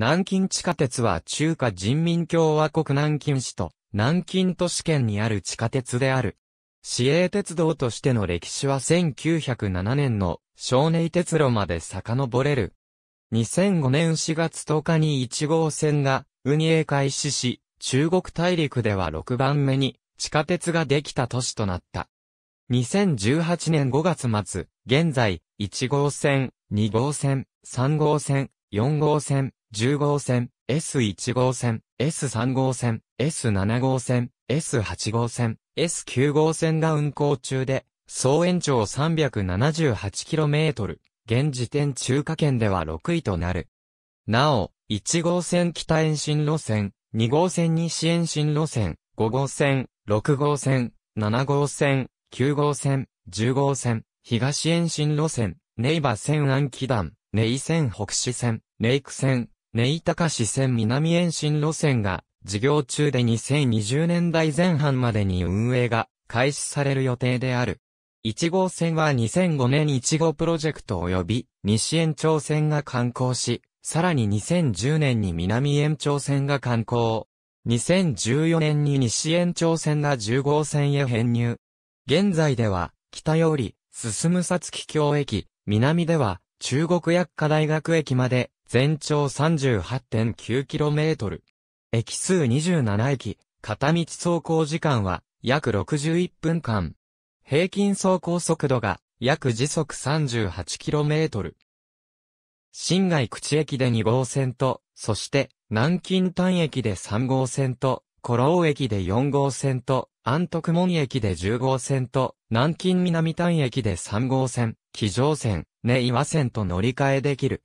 南京地下鉄は中華人民共和国南京市と南京都市圏にある地下鉄である。市営鉄道としての歴史は1907年の少年鉄路まで遡れる。2005年4月10日に1号線が運営開始し、中国大陸では6番目に地下鉄ができた都市となった。2018年5月末、現在、1号線、2号線、3号線、4号線、10号線、S1 号線、S3 号線、S7 号線、S8 号線、S9 号線が運行中で、総延長 378km、現時点中華圏では6位となる。なお、1号線北延伸路線、2号線西延伸路線、5号線、6号線、7号線、9号線、10号線、東延伸路線、ネイバ線安基団、ネイ線北市線、ネイク線、ネイタカ市線南延伸路線が、事業中で2020年代前半までに運営が開始される予定である。1号線は2005年1号プロジェクト及び西延長線が観光し、さらに2010年に南延長線が観光。2014年に西延長線が10号線へ編入。現在では、北より、進むさつき京駅、南では、中国薬科大学駅まで、全長 38.9km。駅数27駅、片道走行時間は約61分間。平均走行速度が約時速 38km。新外口駅で2号線と、そして南京丹駅で3号線と、古老駅で4号線と、安徳門駅で10号線と、南京南丹駅で3号線、騎乗線、根岩線と乗り換えできる。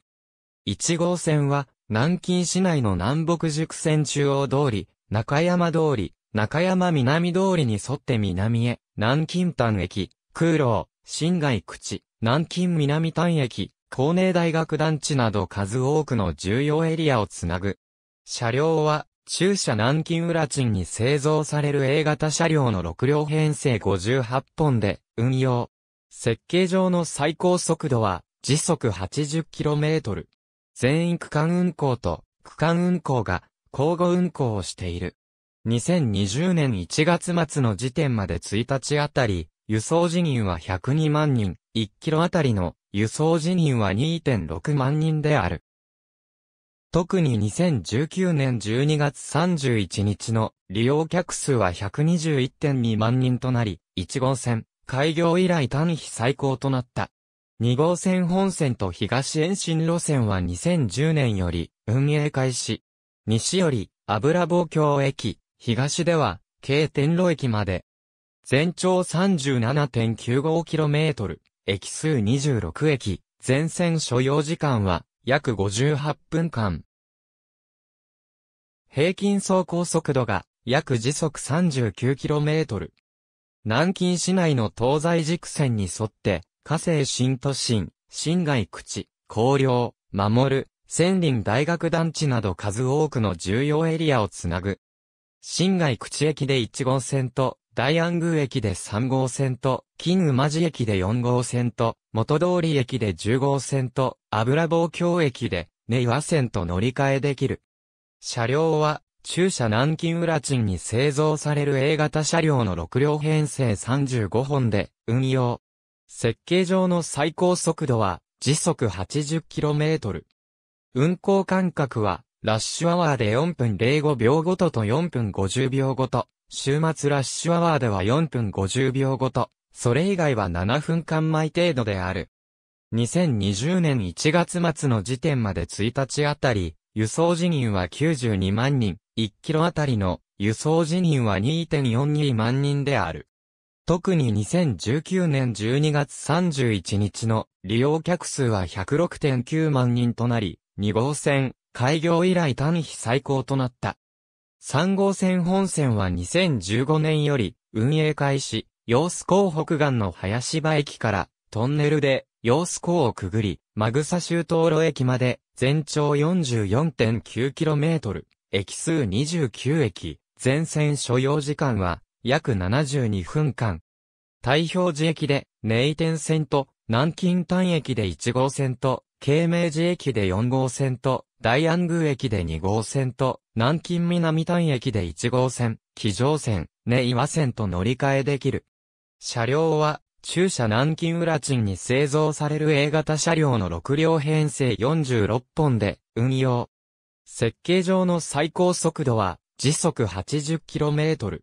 1号線は、南京市内の南北熟線中央通り、中山通り、中山南通りに沿って南へ、南京丹駅、空路、新外口、南京南丹駅、高寧大学団地など数多くの重要エリアをつなぐ。車両は、中車南京裏賃に製造される A 型車両の6両編成58本で運用。設計上の最高速度は時速 80km。全員区間運行と区間運行が交互運行をしている。2020年1月末の時点まで1日あたり、輸送人員は102万人、1キロあたりの輸送人員は2.6万人である。特に2019年12月31日の利用客数は121.2万人となり、1号線、開業以来単比最高となった。2号線本線と東延伸路線は2010年より運営開始。西より油棒橋駅、東では京天路駅まで。全長 37.95km、駅数26駅、全線所要時間は約58分間。平均走行速度が約時速 39km。南京市内の東西軸線に沿って河西新都心、新外口、広陵、守る、仙林大学団地など数多くの重要エリアをつなぐ。新外口駅で1号線と、大安宮駅で3号線と、金馬寺駅で4号線と、元通り駅で10号線と、油棒橋駅で、根岩線と乗り換えできる。車両は、中車南京浦鎮に製造される A 型車両の6両編成35本で運用、設計上の最高速度は時速 80km。運行間隔はラッシュアワーで4分05秒ごとと4分50秒ごと、週末ラッシュアワーでは4分50秒ごと、それ以外は7分間毎程度である。2020年1月末の時点まで1日あたり、輸送人員は92万人、1キロあたりの輸送人員は2.42万人である。特に2019年12月31日の利用客数は106.9万人となり、2号線、開業以来単比最高となった。3号線本線は2015年より運営開始、洋子港北岸の林場駅からトンネルで洋子港をくぐり、マグサ州道路駅まで全長 44.9km、駅数29駅、全線所要時間は約72分間。太平寺駅で、寧ン線と、南京丹駅で1号線と、慶明寺駅で4号線と、大安宮駅で2号線と、南京南丹駅で1号線、騎乗線、イ岩線と乗り換えできる。車両は、中車南京浦ンに製造される A 型車両の6両編成46本で運用。設計上の最高速度は時速 80km。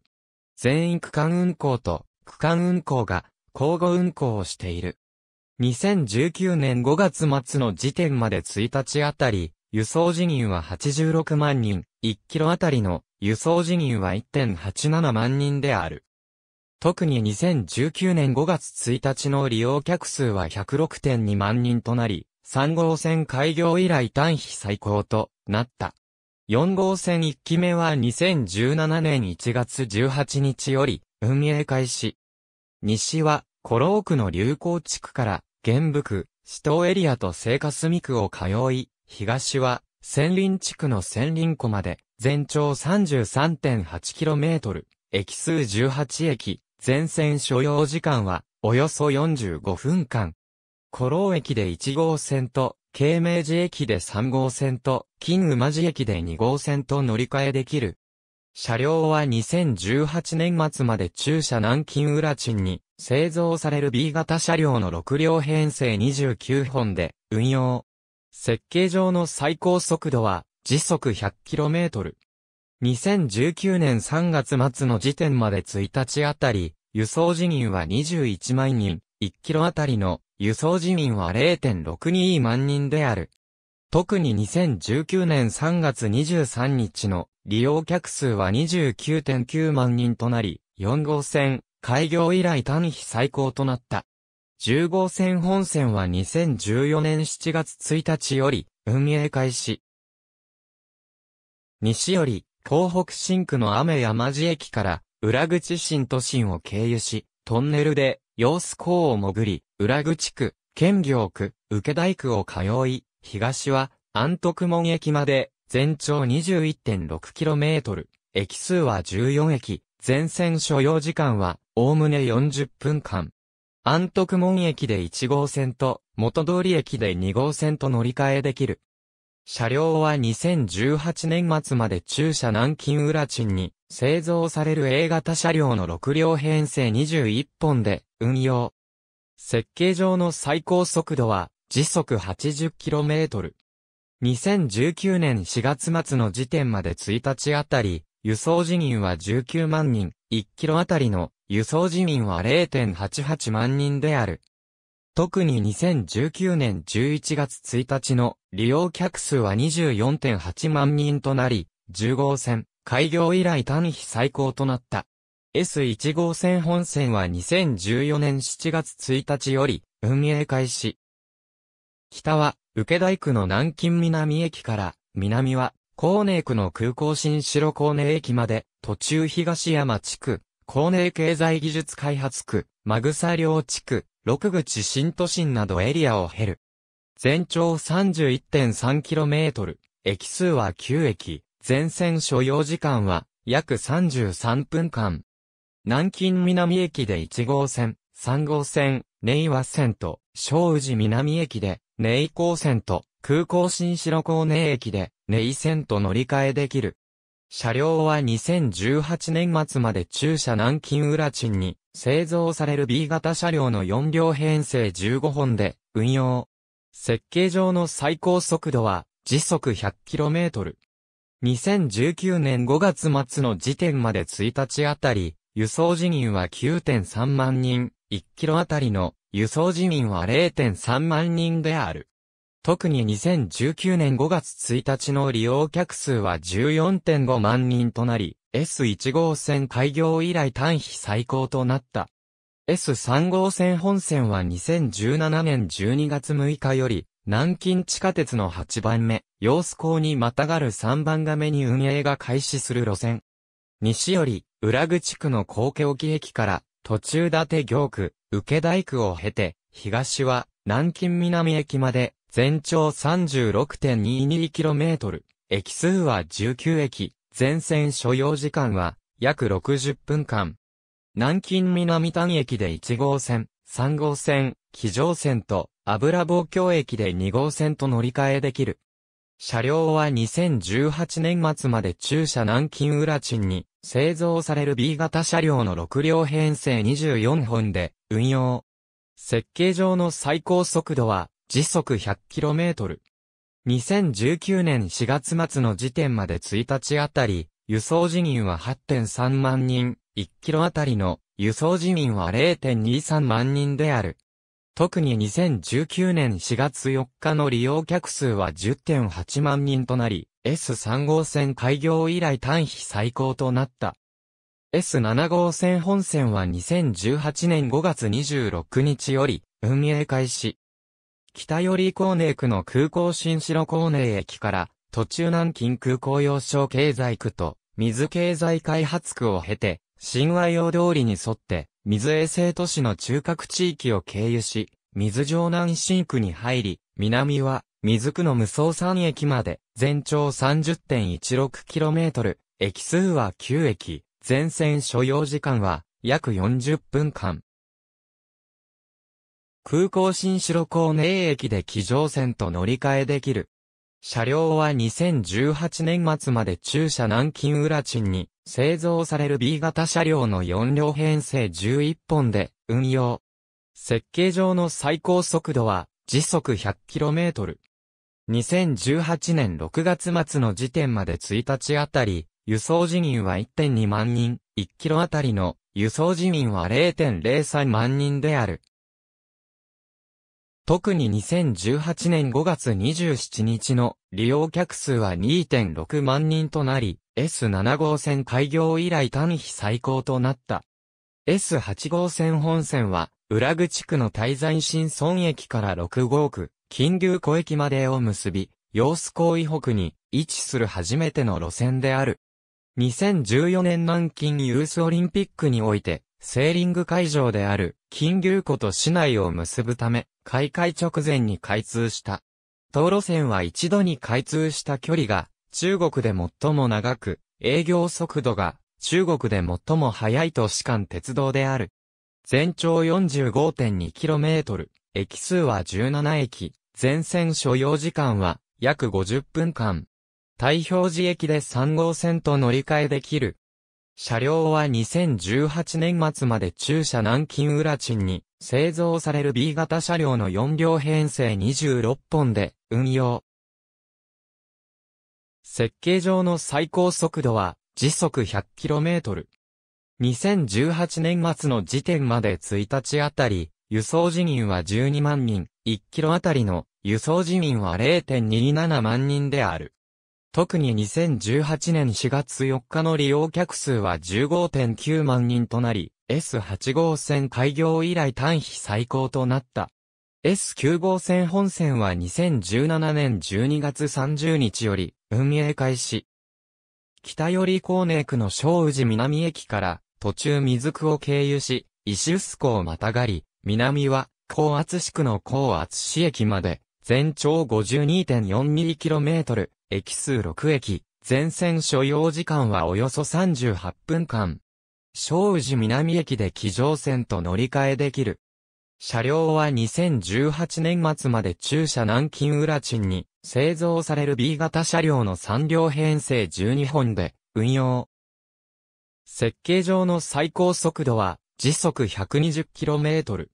全員区間運行と区間運行が交互運行をしている。2019年5月末の時点まで1日あたり、輸送辞任は86万人、1キロあたりの輸送辞任は1.87万人である。特に2019年5月1日の利用客数は106.2万人となり、3号線開業以来単比最高となった。4号線1期目は2017年1月18日より運営開始。西は、コロー区の流行地区から、原部区、市東エリアと生活三区を通い、東は、仙林地区の仙林湖まで、全長 33.8km、駅数18駅、全線所要時間は、およそ45分間。ロー駅で1号線と京明寺駅で3号線と、金馬寺駅で2号線と乗り換えできる。車両は2018年末まで駐車南京浦鎮に製造される B 型車両の6両編成29本で運用。設計上の最高速度は時速 100km。2019年3月末の時点まで1日あたり、輸送人員は21万人、1キロあたりの輸送人員は0.62万人である。特に2019年3月23日の利用客数は29.9万人となり、4号線、開業以来単比最高となった。10号線本線は2014年7月1日より運営開始。西より東北新区の雨山地駅から裏口新都心を経由し、トンネルで様子港を潜り、浦口区、県行区、受大区を通い、東は安徳門駅まで全長 21.6km、駅数は14駅、全線所要時間はおおむね40分間。安徳門駅で1号線と元通り駅で2号線と乗り換えできる。車両は2018年末まで中車南京浦賃に製造される A 型車両の6両編成21本で運用、設計上の最高速度は時速 80km。2019年4月末の時点まで1日あたり、輸送人員は19万人、1キロあたりの輸送人員は0.88万人である。特に2019年11月1日の利用客数は24.8万人となり、10号線開業以来単位最高となった。S1 号線本線は2014年7月1日より運営開始。北は、受台区の南京南駅から、南は、高寧区の空港新城高寧駅まで、途中東山地区、高寧経済技術開発区、マグサ両地区、六口新都心などエリアを経る。全長 31.3km、駅数は9駅、全線所要時間は約33分間。南京南駅で1号線、3号線、寧和線と、小宇寺南駅で、寧港線と、空港新城港寧駅で、寧線と乗り換えできる。車両は2018年末まで中車南京裏鎮に製造される B 型車両の4両編成15本で運用。設計上の最高速度は時速 100km。2019年5月末の時点まで1日あたり輸送人員は9.3万人、1キロあたりの輸送人員は0.3万人である。特に2019年5月1日の利用客数は14.5万人となり、S1 号線開業以来単比最高となった。S3 号線本線は2017年12月6日より、南京地下鉄の8番目、様子港にまたがる3番が目に運営が開始する路線。西より、浦口区の高居沖駅から途中立て行区、受大区を経て、東は南京南駅まで全長 36.22km。駅数は19駅。全線所要時間は約60分間。南京南丹駅で1号線、3号線、非乗線と油傍橋駅で2号線と乗り換えできる。車両は2018年末まで駐車南京浦賃に製造される B 型車両の6両編成24本で運用。設計上の最高速度は時速 100km。2019年4月末の時点まで1日あたり、輸送人員は8.3万人、1キロあたりの輸送人員は0.23万人である。特に2019年4月4日の利用客数は10.8万人となり、S3 号線開業以来単比最高となった。S7 号線本線は2018年5月26日より運営開始。北寄り高根区の空港新城高根駅から途中南京空港要商経済区と水経済開発区を経て、新和洋通りに沿って水衛星都市の中核地域を経由し、水城南新区に入り、南は水区の無双山駅まで、全長 30.16km、駅数は9駅、全線所要時間は約40分間。空港新城港内駅で機乗線と乗り換えできる。車両は2018年末まで駐車南京浦鎮に製造される B 型車両の4両編成11本で運用。設計上の最高速度は時速 100km。2018年6月末の時点まで1日あたり、輸送人員は1.2万人、1キロあたりの輸送人員は0.03万人である。特に2018年5月27日の利用客数は2.6万人となり、S7 号線開業以来単比最高となった。S8 号線本線は、浦口地区の滞在新村駅から6号区、金牛湖駅までを結び、洋子港以北に位置する初めての路線である。2014年南京ユースオリンピックにおいて、セーリング会場である金牛湖と市内を結ぶため、開会直前に開通した。道路線は一度に開通した距離が中国で最も長く、営業速度が中国で最も速い都市間鉄道である。全長 45.2km、駅数は17駅、全線所要時間は約50分間。太表寺駅で3号線と乗り換えできる。車両は2018年末まで中車南京浦鎮に製造される B 型車両の4両編成26本で運用、設計上の最高速度は時速 100km。2018年末の時点まで1日あたり、輸送人員は12万人、1キロあたりの輸送人員は0.27万人である。特に2018年4月4日の利用客数は15.9万人となり、S8 号線開業以来単比最高となった。S9 号線本線は2017年12月30日より、運営開始。北寄り高根区の小宇治南駅から途中水区を経由し、石臼湖をまたがり、南は高厚市区の高厚市駅まで、全長 52.42km、駅数6駅、全線所要時間はおよそ38分間。小宇治南駅で機乗線と乗り換えできる。車両は2018年末まで駐車南京浦賃に製造される B 型車両の3両編成12本で運用。設計上の最高速度は時速 120km。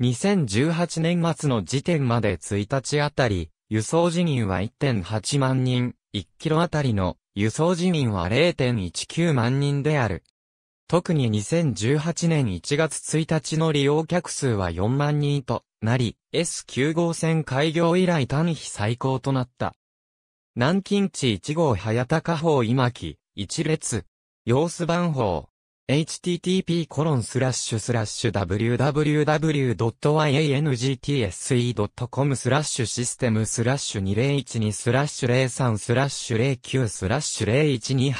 2018年末の時点まで1日あたり、輸送人員は1.8万人、1キロあたりの輸送人員は0.19万人である。特に2018年1月1日の利用客数は4万人となり、S9 号線開業以来単比最高となった。南京地1号早高方今木、一列。様子番法、http://www.yangtse.com スラッシュシステムスラッシュ2012スラッシュ03スラッシュ09スラッシュ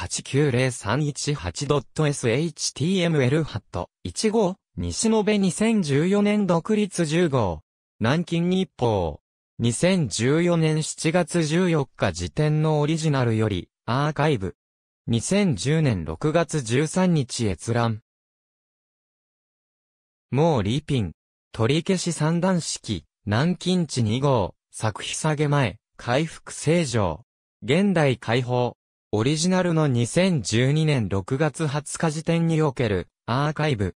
012890318.shtml ハット1号西延べ2014年独立10号南京日報2014年7月14日時点のオリジナルよりアーカイブ2010年6月13日閲覧。もうリーピン、取り消し三段式、南京地2号、作費下げ前、回復正常。現代解放。オリジナルの2012年6月20日時点におけるアーカイブ。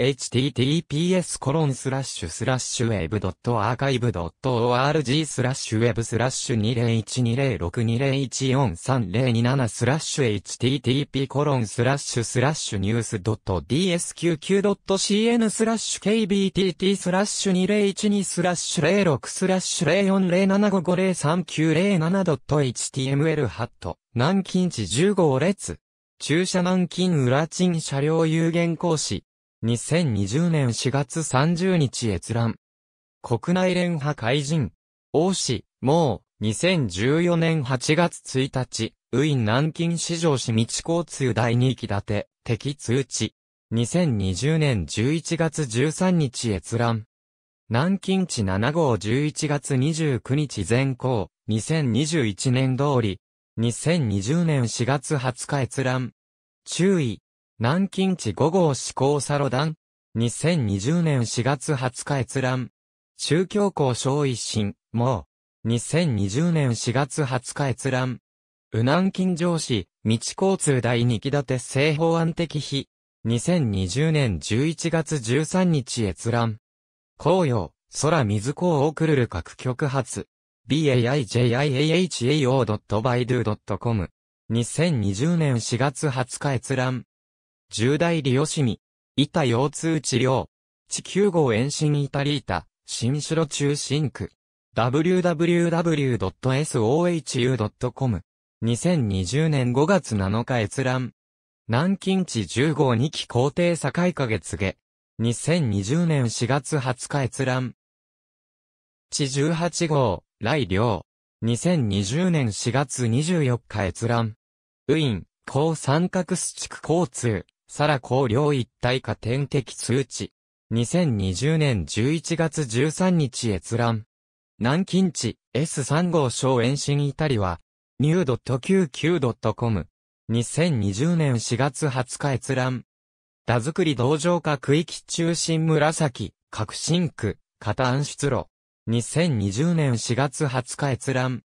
https コロンスラッシュスラッシュウェブドットアーカイブドット org スラッシュウェブスラッシュ20120620143027スラッシュ http コロンスラッシュスラッシュニュースドット dsqq.cn スラッシュ kbtt スラッシュ2012スラッシュ06スラッシュ0 4 0 7 5 5 0 3 9 0 7ドット html ハット南京地15列駐車南京裏賃車両有限行使2020年4月30日閲覧。国内連覇会人。王氏、もう、2014年8月1日、ウィン南京市場市道交通第2期建て、敵通知。2020年11月13日閲覧。南京地7号11月29日前後、2021年通り。2020年4月20日閲覧。注意、南京地5号志向サロダン。2020年4月20日閲覧。宗教校小一新、もう。2020年4月20日閲覧。右南京上市、道交通第2期建て正法案的非。2020年11月13日閲覧。紅葉、空水港をくるる各局発。b a i j i a h a o b y d o c o m 2020年4月20日閲覧。重大利用しみ、板腰痛治療、地球号延伸イタリータ、新城中心区、www.sohu.com、2020年5月7日閲覧、南京地10号2期皇帝境影月下、2020年4月20日閲覧、地18号、来良、2020年4月24日閲覧、ウィン、高三角ス地区交通、サラ公領一体化点滴通知。2020年11月13日閲覧。南京地 S3 号小延伸イタリは、n e w q q c o m 2020年4月20日閲覧。田作り道場化区域中心紫、革新区、型暗出路。2020年4月20日閲覧。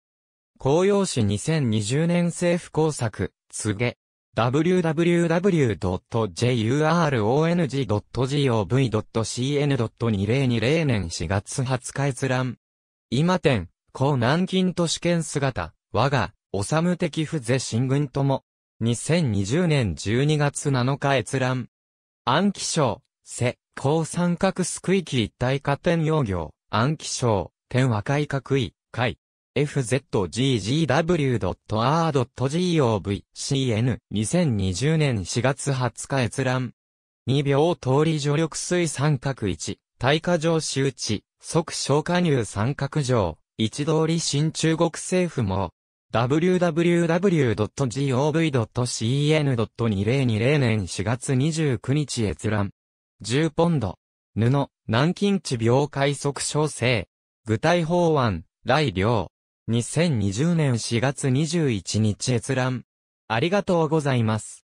紅葉市2020年政府工作、告げ。www.jurong.gov.cn.2020 年4月20日閲覧。今天、高南京都市圏姿、我が、おさむ的不是新軍とも。2020年12月7日閲覧。暗記賞、せ、高三角すくい機一体化天養業、暗記賞、天和解各位、解。fzggw.r.govcn2020 年4月20日閲覧。2秒通り助力水三角1、耐火上周知、即消火入三角上、一通り新中国政府も、www.gov.cn.2020 年4月29日閲覧。10ポンド。布、南京地病快速小生。具体法案、来領。2020年4月21日閲覧。ありがとうございます。